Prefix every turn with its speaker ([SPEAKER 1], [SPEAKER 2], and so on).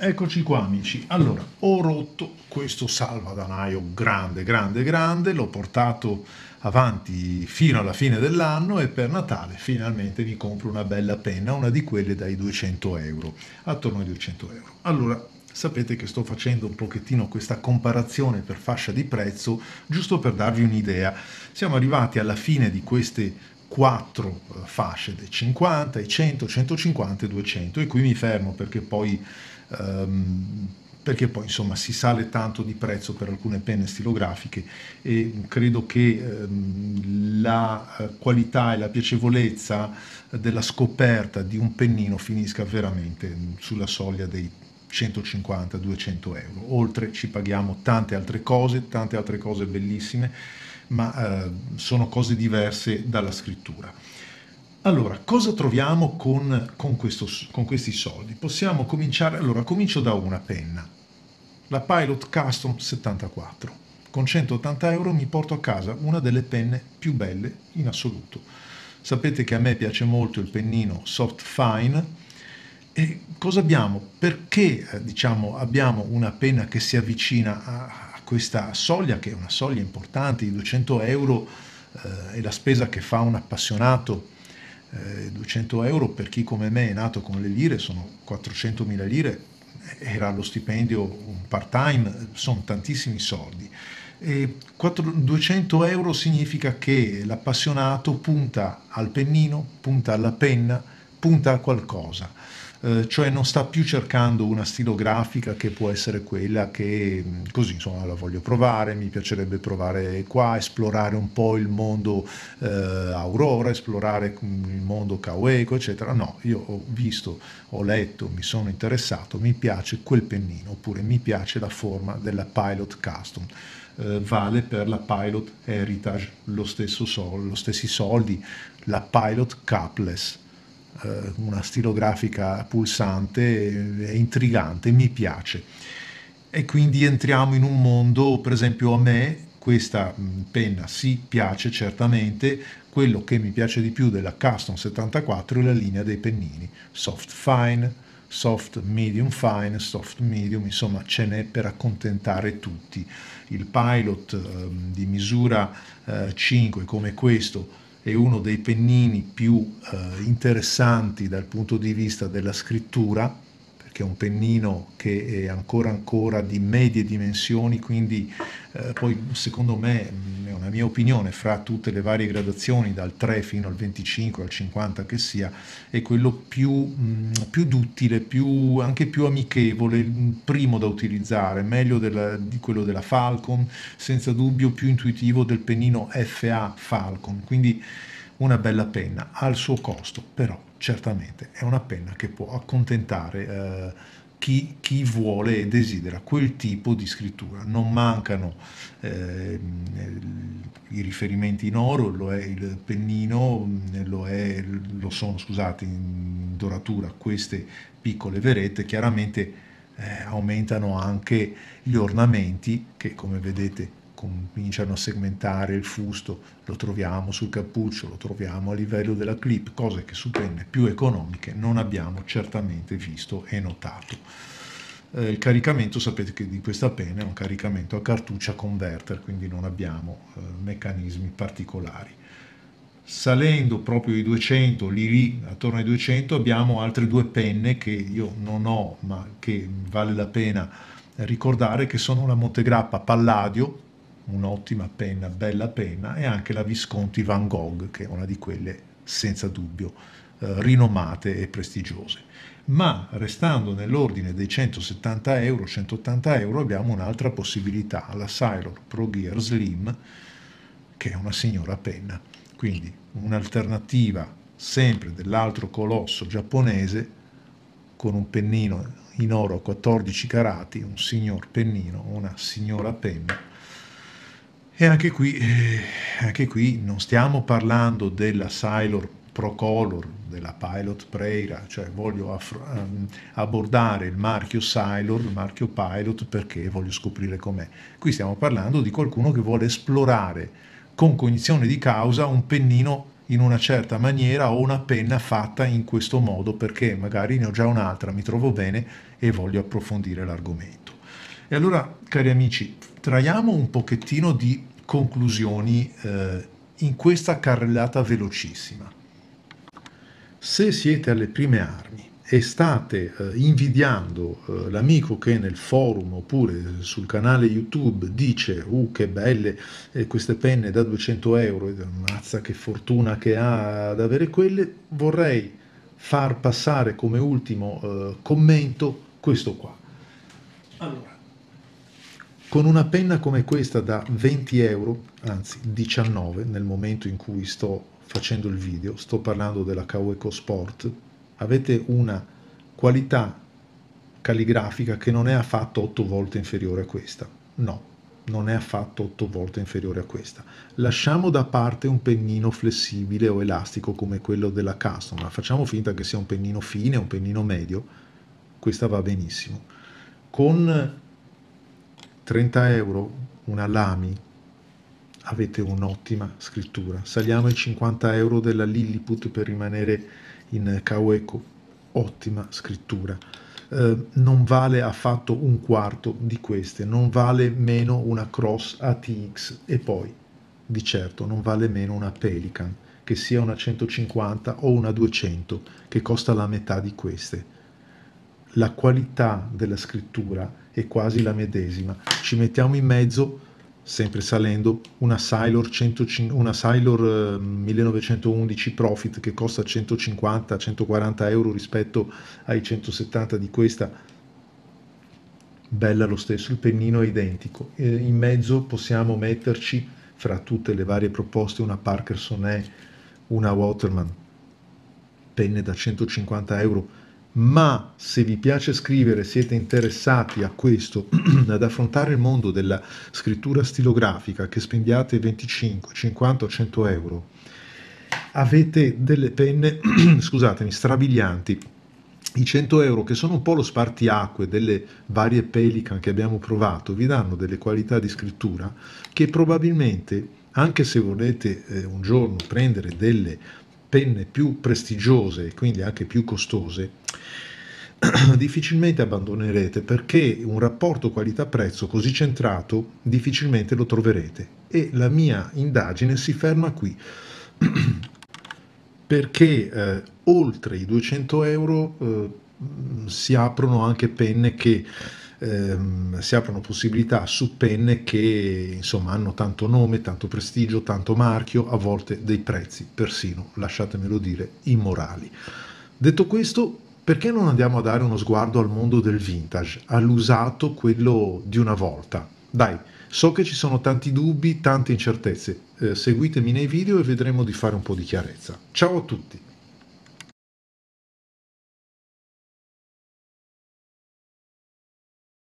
[SPEAKER 1] Eccoci qua amici, allora ho rotto questo salvadanaio grande, grande, grande, l'ho portato avanti fino alla fine dell'anno e per Natale finalmente mi compro una bella penna, una di quelle dai 200 euro, attorno ai 200 euro. Allora, sapete che sto facendo un pochettino questa comparazione per fascia di prezzo, giusto per darvi un'idea. Siamo arrivati alla fine di queste quattro eh, fasce dei 50, i 100, 150 e 200 e qui mi fermo perché poi, um, perché poi insomma si sale tanto di prezzo per alcune penne stilografiche e credo che um, la eh, qualità e la piacevolezza della scoperta di un pennino finisca veramente sulla soglia dei 150-200 euro. Oltre ci paghiamo tante altre cose, tante altre cose bellissime ma eh, sono cose diverse dalla scrittura. Allora, cosa troviamo con, con, questo, con questi soldi? Possiamo cominciare, allora comincio da una penna, la Pilot Custom 74. Con 180 euro mi porto a casa una delle penne più belle in assoluto. Sapete che a me piace molto il pennino Soft Fine. E cosa abbiamo? Perché eh, diciamo, abbiamo una penna che si avvicina a, questa soglia, che è una soglia importante di 200 euro, eh, è la spesa che fa un appassionato. Eh, 200 euro per chi come me è nato con le lire, sono 400.000 lire, era lo stipendio un part time, sono tantissimi soldi. 200 euro significa che l'appassionato punta al pennino, punta alla penna, punta a qualcosa, eh, cioè non sta più cercando una stilografica che può essere quella che mm, così insomma la voglio provare, mi piacerebbe provare qua, esplorare un po' il mondo eh, Aurora, esplorare mm, il mondo Kaweco, eccetera. No, io ho visto, ho letto, mi sono interessato, mi piace quel pennino, oppure mi piace la forma della Pilot Custom eh, vale per la Pilot Heritage, lo stesso sol, lo stessi soldi, la Pilot Capless. Eh, una stilografica pulsante, è intrigante, mi piace. E quindi entriamo in un mondo, per esempio a me questa mm, penna si piace certamente, quello che mi piace di più della Custom 74 è la linea dei pennini, soft fine, soft medium fine, soft medium, insomma ce n'è per accontentare tutti. Il pilot eh, di misura eh, 5 come questo è uno dei pennini più eh, interessanti dal punto di vista della scrittura che è un pennino che è ancora ancora di medie dimensioni, quindi eh, poi secondo me, mm, è una mia opinione, fra tutte le varie gradazioni, dal 3 fino al 25, al 50 che sia, è quello più, mh, mm, più duttile, più, anche più amichevole, primo da utilizzare, meglio della, di quello della Falcon, senza dubbio più intuitivo del pennino FA Falcon, quindi una bella penna, al suo costo però certamente è una penna che può accontentare eh, chi, chi, vuole e desidera quel tipo di scrittura. Non mancano eh, i riferimenti in oro, lo è il pennino, mm, lo, è, lo sono, scusate, in doratura queste piccole verette, chiaramente eh, aumentano anche gli ornamenti che come vedete cominciano a segmentare il fusto, lo troviamo sul cappuccio, lo troviamo a livello della clip, cose che su penne più economiche non abbiamo certamente visto e notato. Eh, il caricamento, sapete che di questa penna è un caricamento a cartuccia converter, quindi non abbiamo eh, meccanismi particolari. Salendo proprio i 200, lì lì, attorno ai 200, abbiamo altre due penne che io non ho, ma che vale la pena ricordare, che sono la Montegrappa Palladio, un'ottima penna, bella penna, e anche la Visconti Van Gogh, che è una di quelle senza dubbio eh, rinomate e prestigiose. Ma restando nell'ordine dei 170 euro, 180 euro, abbiamo un'altra possibilità, la Cylor Pro Gear Slim, che è una signora penna. Quindi un'alternativa sempre dell'altro colosso giapponese con un pennino in oro a 14 carati, un signor pennino, una signora penna e anche qui, eh, anche qui non stiamo parlando della Sailor Color, della Pilot Preira, cioè voglio affr- ehm, abbordare il marchio Sailor, il marchio Pilot perché voglio scoprire com'è. Qui stiamo parlando di qualcuno che vuole esplorare con cognizione di causa un pennino in una certa maniera o una penna fatta in questo modo perché magari ne ho già un'altra, mi trovo bene e voglio approfondire l'argomento. E allora, cari amici, traiamo un pochettino di conclusioni eh, in questa carrellata velocissima. Se siete alle prime armi e state eh, invidiando eh, l'amico che nel forum oppure sul canale YouTube dice uh, che belle eh, queste penne da 200 euro, mazza che fortuna che ha ad avere quelle, vorrei far passare come ultimo eh, commento questo qua. Allora, con una penna come questa da 20 euro, anzi 19 nel momento in cui sto facendo il video, sto parlando della Kaweco Sport, avete una qualità calligrafica che non è affatto 8 volte inferiore a questa. No, non è affatto 8 volte inferiore a questa. Lasciamo da parte un pennino flessibile o elastico come quello della Custom, ma facciamo finta che sia un pennino fine, un pennino medio, questa va benissimo. Con 30 euro una Lami, avete un'ottima scrittura. Saliamo ai 50 euro della Lilliput per rimanere in Kaweco, ottima scrittura. Eh, non vale affatto un quarto di queste, non vale meno una Cross ATX e poi, di certo, non vale meno una Pelican, che sia una 150 o una 200, che costa la metà di queste la qualità della scrittura è quasi la medesima. Ci mettiamo in mezzo, sempre salendo, una Sailor, 100, una Sailor 1911 eh, Profit che costa 150-140 euro rispetto ai 170 di questa. Bella lo stesso, il pennino è identico. In mezzo possiamo metterci, fra tutte le varie proposte, una Parkerson E, una Waterman, penne da 150 euro ma se vi piace scrivere, siete interessati a questo, ad affrontare il mondo della scrittura stilografica, che spendiate 25, 50 o 100 euro, avete delle penne, scusatemi, strabilianti. I 100 euro, che sono un po' lo spartiacque delle varie Pelican che abbiamo provato, vi danno delle qualità di scrittura che probabilmente, anche se volete eh, un giorno prendere delle penne più prestigiose e quindi anche più costose, difficilmente abbandonerete perché un rapporto qualità-prezzo così centrato difficilmente lo troverete. E la mia indagine si ferma qui. perché eh, oltre i 200 euro eh, si aprono anche penne che ehm, si aprono possibilità su penne che insomma hanno tanto nome, tanto prestigio, tanto marchio, a volte dei prezzi persino, lasciatemelo dire, immorali. Detto questo, perché non andiamo a dare uno sguardo al mondo del vintage, all'usato quello di una volta? Dai, so che ci sono tanti dubbi, tante incertezze. Eh, seguitemi nei video e vedremo di fare un po' di chiarezza. Ciao a tutti!